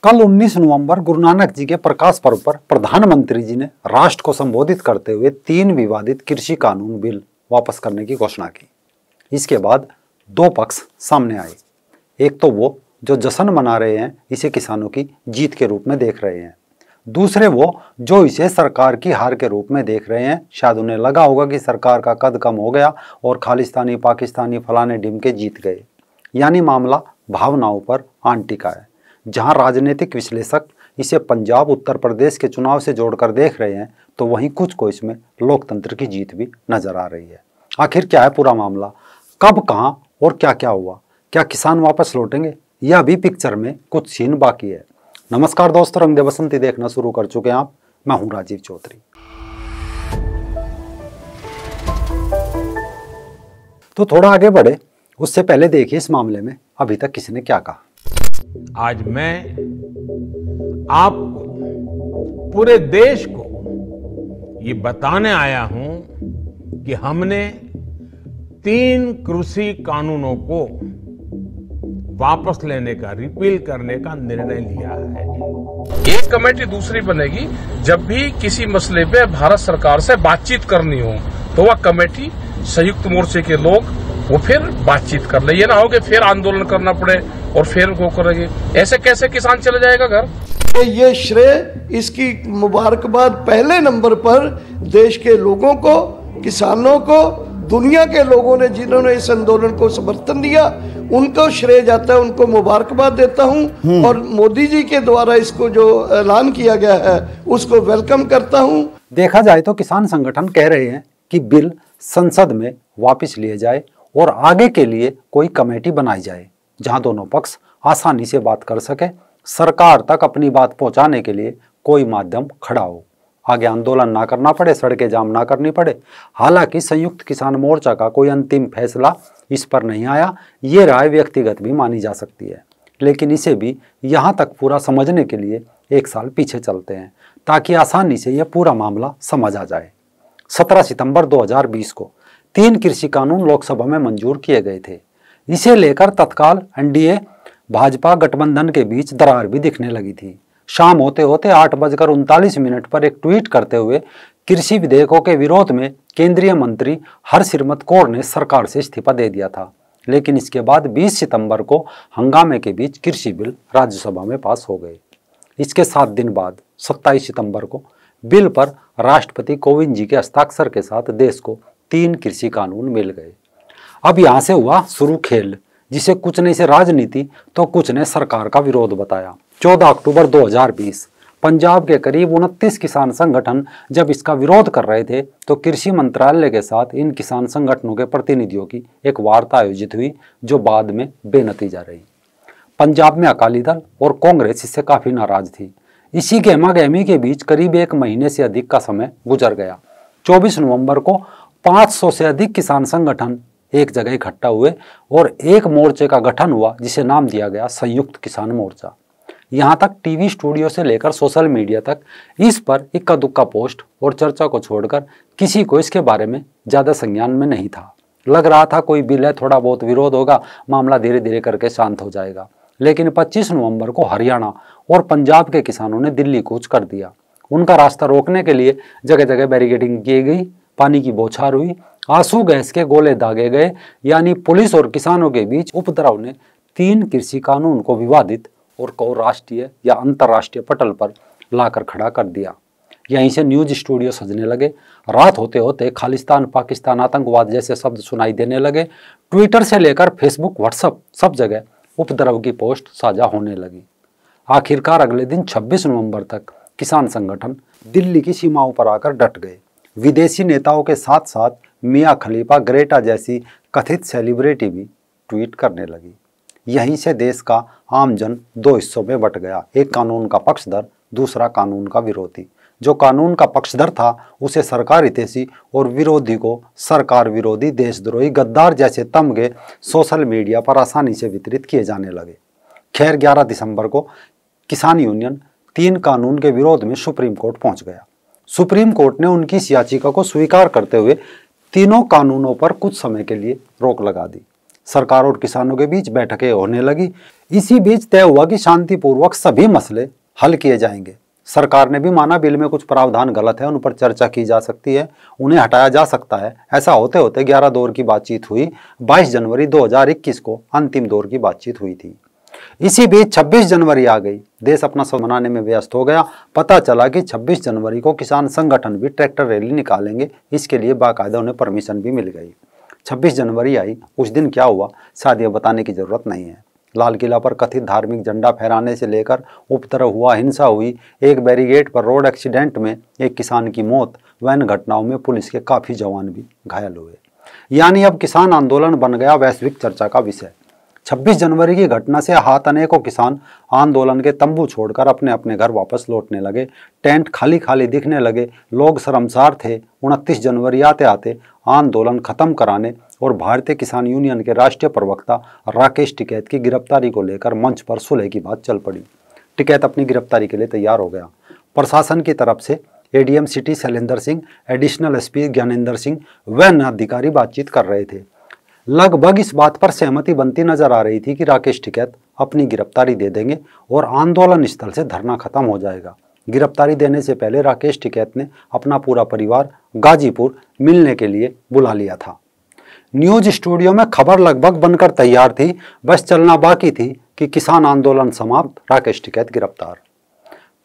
कल 19 नवंबर गुरु नानक जी के प्रकाश पर्व पर प्रधानमंत्री जी ने राष्ट्र को संबोधित करते हुए तीन विवादित कृषि कानून बिल वापस करने की घोषणा की इसके बाद दो पक्ष सामने आए एक तो वो जो जश्न मना रहे हैं इसे किसानों की जीत के रूप में देख रहे हैं दूसरे वो जो इसे सरकार की हार के रूप में देख रहे हैं शायद उन्हें लगा होगा कि सरकार का कद कम हो गया और खालिस्तानी पाकिस्तानी फलाने डिम के जीत गए यानी मामला भावनाओं पर आंटिका है जहां राजनीतिक विश्लेषक इसे पंजाब उत्तर प्रदेश के चुनाव से जोड़कर देख रहे हैं तो वहीं कुछ को इसमें लोकतंत्र की जीत भी नजर आ रही है आखिर क्या है पूरा मामला कब कहाँ और क्या क्या हुआ क्या किसान वापस लौटेंगे यह भी पिक्चर में कुछ सीन बाकी है नमस्कार दोस्तों रंग दे बसंती देखना शुरू कर चुके हैं आप मैं हूं राजीव चौधरी तो थोड़ा आगे बढ़े उससे पहले देखिए इस मामले में अभी तक किसी ने क्या कहा आज मैं आपको पूरे देश को ये बताने आया हूं कि हमने तीन कृषि कानूनों को वापस लेने का रिपील करने का निर्णय लिया है एक कमेटी दूसरी बनेगी जब भी किसी मसले पे भारत सरकार से बातचीत करनी हो तो वह कमेटी संयुक्त मोर्चे के लोग वो फिर बातचीत कर ले ये ना हो कि फिर आंदोलन करना पड़े और फिर वो करेंगे ऐसे कैसे किसान चले जाएगा घर ये श्रेय इसकी मुबारकबाद पहले नंबर पर देश के लोगों को किसानों को दुनिया के लोगों ने जिन्होंने इस आंदोलन को समर्थन दिया उनको श्रेय जाता है उनको मुबारकबाद देता हूँ हम्म। और मोदी जी के द्वारा इसको जो ऐलान किया गया है उसको वेलकम करता हूँ देखा जाए तो किसान संगठन कह रहे हैं कि बिल संसद में वापिस लिए जाए और आगे के लिए कोई कमेटी बनाई जाए जहाँ दोनों पक्ष आसानी से बात कर सके सरकार तक अपनी बात पहुंचाने के लिए कोई माध्यम खड़ा हो आगे आंदोलन ना करना पड़े सड़कें जाम ना करनी पड़े हालांकि संयुक्त किसान मोर्चा का कोई अंतिम फैसला इस पर नहीं आया ये राय व्यक्तिगत भी मानी जा सकती है लेकिन इसे भी यहाँ तक पूरा समझने के लिए एक साल पीछे चलते हैं ताकि आसानी से यह पूरा मामला समझ आ जाए 17 सितंबर 2020 को तीन कृषि कानून लोकसभा में मंजूर किए गए थे इसे लेकर तत्काल एनडीए भाजपा गठबंधन के बीच दरार भी दिखने लगी थी शाम होते होते आठ बजकर उनतालीस मिनट पर एक ट्वीट करते हुए कृषि विधेयकों के विरोध में केंद्रीय मंत्री हरसिमरत कौर ने सरकार से इस्तीफा दे दिया था लेकिन इसके बाद 20 सितंबर को हंगामे के बीच कृषि बिल राज्यसभा में पास हो गए इसके सात दिन बाद 27 सितंबर को बिल पर राष्ट्रपति कोविंद जी के हस्ताक्षर के साथ देश को तीन कृषि कानून मिल गए अब यहाँ से हुआ शुरू खेल जिसे कुछ ने इसे राजनीति तो कुछ ने सरकार का विरोध बताया 14 अक्टूबर 2020 पंजाब के करीब उनतीस किसान संगठन जब इसका विरोध कर रहे थे तो कृषि मंत्रालय के साथ इन किसान संगठनों के प्रतिनिधियों की एक वार्ता आयोजित हुई जो बाद में बेनतीजा रही पंजाब में अकाली दल और कांग्रेस इससे काफ़ी नाराज थी इसी गहमागहमी के बीच करीब एक महीने से अधिक का समय गुजर गया 24 नवंबर को 500 से अधिक किसान संगठन एक जगह इकट्ठा हुए और एक मोर्चे का गठन हुआ जिसे नाम दिया गया संयुक्त किसान मोर्चा यहाँ तक टीवी स्टूडियो से लेकर सोशल मीडिया तक इस पर इक्का दुक्का पोस्ट और चर्चा को छोड़कर किसी को इसके बारे में ज़्यादा संज्ञान में नहीं था लग रहा था कोई बिल है थोड़ा बहुत विरोध होगा मामला धीरे धीरे करके शांत हो जाएगा लेकिन 25 नवंबर को हरियाणा और पंजाब के किसानों ने दिल्ली कूच कर दिया उनका रास्ता रोकने के लिए जगह जगह बैरिकेडिंग की गई पानी की बौछार हुई आंसू गैस के गोले दागे गए यानी पुलिस और किसानों के बीच उपद्रव ने तीन कृषि कानून को विवादित और को राष्ट्रीय या अंतर्राष्ट्रीय पटल पर लाकर खड़ा कर दिया यहीं से न्यूज स्टूडियो सजने लगे रात होते होते खालिस्तान पाकिस्तान आतंकवाद जैसे शब्द सुनाई देने लगे ट्विटर से लेकर फेसबुक व्हाट्सअप सब जगह उपद्रव की पोस्ट साझा होने लगी आखिरकार अगले दिन 26 नवंबर तक किसान संगठन दिल्ली की सीमाओं पर आकर डट गए विदेशी नेताओं के साथ साथ मियाँ खलीफा ग्रेटा जैसी कथित सेलिब्रिटी भी ट्वीट करने लगी यहीं से देश का आमजन दो हिस्सों में बट गया एक कानून का पक्षधर दूसरा कानून का विरोधी जो कानून का पक्षधर था उसे सरकार हितेशी और विरोधी को सरकार विरोधी देशद्रोही गद्दार जैसे तमगे सोशल मीडिया पर आसानी से वितरित किए जाने लगे खैर 11 दिसंबर को किसान यूनियन तीन कानून के विरोध में सुप्रीम कोर्ट पहुंच गया सुप्रीम कोर्ट ने उनकी इस याचिका को स्वीकार करते हुए तीनों कानूनों पर कुछ समय के लिए रोक लगा दी सरकार और किसानों के बीच बैठकें होने लगी इसी बीच तय हुआ कि शांतिपूर्वक सभी मसले हल किए जाएंगे सरकार ने भी माना बिल में कुछ प्रावधान गलत है उन पर चर्चा की जा सकती है उन्हें हटाया जा सकता है ऐसा होते होते 11 दौर की बातचीत हुई 22 जनवरी 2021 को अंतिम दौर की बातचीत हुई थी इसी बीच 26 जनवरी आ गई देश अपना सब मनाने में व्यस्त हो गया पता चला कि 26 जनवरी को किसान संगठन भी ट्रैक्टर रैली निकालेंगे इसके लिए बाकायदा उन्हें परमिशन भी मिल गई 26 जनवरी आई उस दिन क्या हुआ शायद यह बताने की ज़रूरत नहीं है लाल किला पर कथित धार्मिक झंडा फहराने से लेकर उपद्रव हुआ हिंसा हुई एक बैरिगेट पर रोड एक्सीडेंट में एक किसान की मौत वैन घटनाओं में पुलिस के काफ़ी जवान भी घायल हुए यानी अब किसान आंदोलन बन गया वैश्विक चर्चा का विषय 26 जनवरी की घटना से हाथ अनेकों किसान आंदोलन के तंबू छोड़कर अपने अपने घर वापस लौटने लगे टेंट खाली खाली दिखने लगे लोग शर्मसार थे 29 जनवरी आते आते आंदोलन खत्म कराने और भारतीय किसान यूनियन के राष्ट्रीय प्रवक्ता राकेश टिकैत की गिरफ्तारी को लेकर मंच पर सुलह की बात चल पड़ी टिकैत अपनी गिरफ्तारी के लिए तैयार हो गया प्रशासन की तरफ से ADM city Shailendra Singh additional SP Gyanendra Singh व अधिकारी बातचीत कर रहे थे लगभग इस बात पर सहमति बनती नजर आ रही थी कि राकेश टिकैत अपनी गिरफ्तारी दे देंगे और आंदोलन स्थल से धरना खत्म हो जाएगा गिरफ्तारी देने से पहले राकेश टिकैत ने अपना पूरा परिवार गाजीपुर मिलने के लिए बुला लिया था न्यूज स्टूडियो में खबर लगभग बनकर तैयार थी बस चलना बाकी थी कि किसान आंदोलन समाप्त राकेश टिकैत गिरफ्तार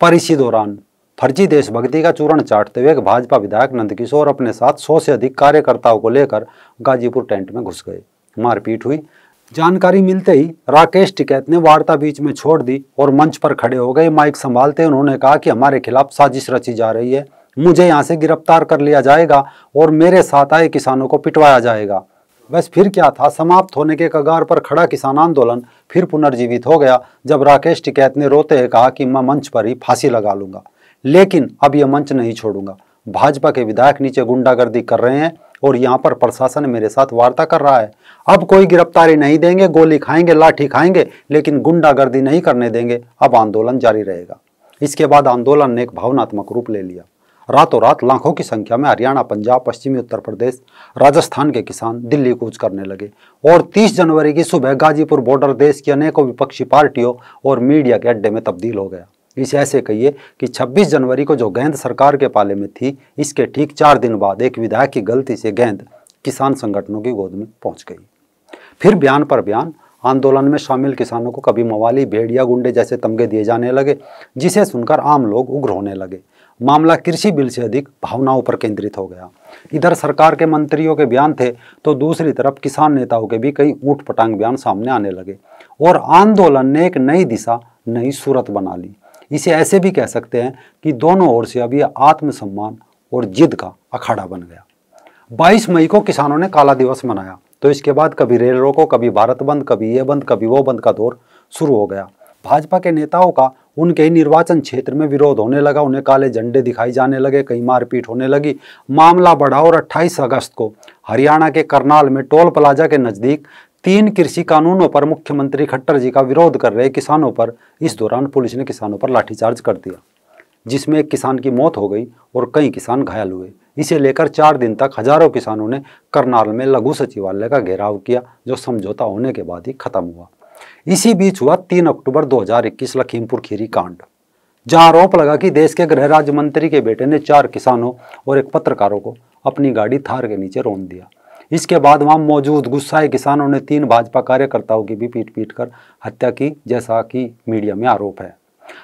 पर इसी दौरान फर्जी देशभक्ति का चूरण चाटते हुए भाजपा विधायक नंदकिशोर अपने साथ सौ से अधिक कार्यकर्ताओं को लेकर गाजीपुर टेंट में घुस गए मारपीट हुई जानकारी मिलते ही राकेश टिकैत ने वार्ता बीच में छोड़ दी और मंच पर खड़े हो गए माइक संभालते उन्होंने कहा कि हमारे खिलाफ साजिश रची जा रही है मुझे यहाँ से गिरफ्तार कर लिया जाएगा और मेरे साथ आए किसानों को पिटवाया जाएगा बस फिर क्या था समाप्त होने के कगार पर खड़ा किसान आंदोलन फिर पुनर्जीवित हो गया जब राकेश टिकैत ने रोते हुए कहा कि मैं मंच पर ही फांसी लगा लूंगा लेकिन अब यह मंच नहीं छोड़ूंगा भाजपा के विधायक नीचे गुंडागर्दी कर रहे हैं और यहां पर प्रशासन मेरे साथ वार्ता कर रहा है अब कोई गिरफ्तारी नहीं देंगे गोली खाएंगे लाठी खाएंगे लेकिन गुंडागर्दी नहीं करने देंगे अब आंदोलन जारी रहेगा इसके बाद आंदोलन ने एक भावनात्मक रूप ले लिया रातों रात लाखों की संख्या में हरियाणा पंजाब पश्चिमी उत्तर प्रदेश राजस्थान के किसान दिल्ली कूच करने लगे और 30 जनवरी की सुबह गाजीपुर बॉर्डर देश की अनेकों विपक्षी पार्टियों और मीडिया के अड्डे में तब्दील हो गया इसे ऐसे कहिए कि 26 जनवरी को जो गेंद सरकार के पाले में थी इसके ठीक चार दिन बाद एक विधायक की गलती से गेंद किसान संगठनों की गोद में पहुंच गई फिर बयान पर बयान आंदोलन में शामिल किसानों को कभी मवाली भेड़िया गुंडे जैसे तमगे दिए जाने लगे जिसे सुनकर आम लोग उग्र होने लगे मामला कृषि बिल से अधिक भावनाओं पर केंद्रित हो गया इधर सरकार के मंत्रियों के बयान थे तो दूसरी तरफ किसान नेताओं के भी कई ऊंट पटांग बयान सामने आने लगे और आंदोलन ने एक नई दिशा नई सूरत बना ली इसे ऐसे भी कह सकते हैं कि दोनों ओर से अब यह आत्मसम्मान और जिद का अखाड़ा बन गया 22 मई को किसानों ने काला दिवस मनाया तो इसके बाद कभी रेल रोको कभी भारत बंद कभी ये बंद कभी वो बंद का दौर शुरू हो गया भाजपा के नेताओं का उनके ही निर्वाचन क्षेत्र में विरोध होने लगा उन्हें काले झंडे दिखाई जाने लगे कई मारपीट होने लगी मामला बढ़ा और 28 अगस्त को हरियाणा के करनाल में टोल प्लाजा के नज़दीक तीन कृषि कानूनों पर मुख्यमंत्री खट्टर जी का विरोध कर रहे किसानों पर इस दौरान पुलिस ने किसानों पर लाठीचार्ज कर दिया जिसमें एक किसान की मौत हो गई और कई किसान घायल हुए इसे लेकर चार दिन तक हजारों किसानों ने करनाल में लघु सचिवालय का घेराव किया जो समझौता होने के बाद ही खत्म हुआ इसी बीच हुआ तीन अक्टूबर 2021 लखीमपुर खीरी कांड जहां आरोप लगा कि देश के गृह राज्य मंत्री के बेटे ने चार किसानों और एक पत्रकारों को अपनी गाड़ी थार के नीचे रोन दिया इसके बाद वहाँ मौजूद गुस्साए किसानों ने तीन भाजपा कार्यकर्ताओं की भी पीट पीट कर हत्या की जैसा कि मीडिया में आरोप है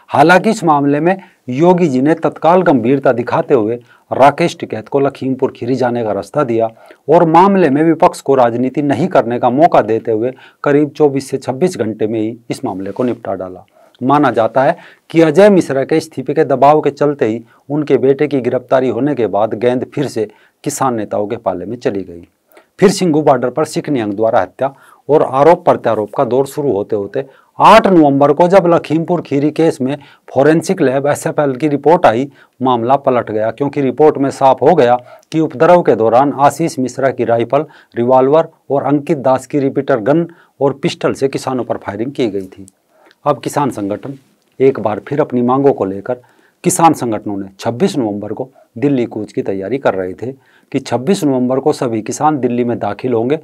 हालांकि इस मामले में योगी जी ने तत्काल गंभीरता दिखाते हुए राकेश टिकैत को लखीमपुर खीरी जाने का रास्ता दिया और मामले में विपक्ष को राजनीति नहीं करने का मौका देते हुए करीब 24 से 26 घंटे में ही इस मामले को निपटा डाला माना जाता है कि अजय मिश्रा के इस्तीफे के दबाव के चलते ही उनके बेटे की गिरफ्तारी होने के बाद गेंद फिर से किसान नेताओं के पाले में चली गई फिर सिंघू बॉर्डर पर सिख नियंग द्वारा हत्या और आरोप प्रत्यारोप का दौर शुरू होते होते 8 नवंबर को जब लखीमपुर खीरी केस में फॉरेंसिक लैब एसएफएल की रिपोर्ट आई मामला पलट गया क्योंकि रिपोर्ट में साफ हो गया कि उपद्रव के दौरान आशीष मिश्रा की राइफल रिवॉल्वर और अंकित दास की रिपीटर गन और पिस्टल से किसानों पर फायरिंग की गई थी अब किसान संगठन एक बार फिर अपनी मांगों को लेकर किसान संगठनों ने 26 नवंबर को दिल्ली कूच की तैयारी कर रहे थे कि 26 नवंबर को सभी किसान दिल्ली में दाखिल होंगे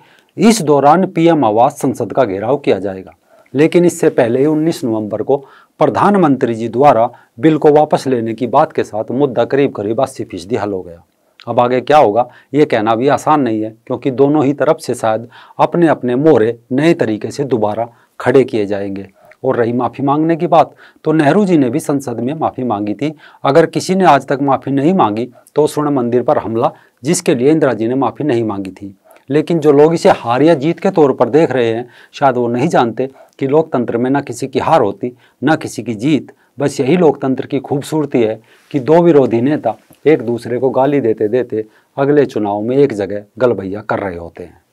इस दौरान पीएम आवास संसद का घेराव किया जाएगा लेकिन इससे पहले ही उन्नीस नवंबर को प्रधानमंत्री जी द्वारा बिल को वापस लेने की बात के साथ मुद्दा करीब करीब अस्सी फीसदी हल हो गया अब आगे क्या होगा ये कहना भी आसान नहीं है क्योंकि दोनों ही तरफ से शायद अपने अपने मोहरे नए तरीके से दोबारा खड़े किए जाएंगे और रही माफ़ी मांगने की बात तो नेहरू जी ने भी संसद में माफ़ी मांगी थी अगर किसी ने आज तक माफ़ी नहीं मांगी तो स्वर्ण मंदिर पर हमला जिसके लिए इंदिरा जी ने माफ़ी नहीं मांगी थी लेकिन जो लोग इसे हार या जीत के तौर पर देख रहे हैं शायद वो नहीं जानते कि लोकतंत्र में ना किसी की हार होती ना किसी की जीत बस यही लोकतंत्र की खूबसूरती है कि दो विरोधी नेता एक दूसरे को गाली देते देते अगले चुनाव में एक जगह गलबैया कर रहे होते हैं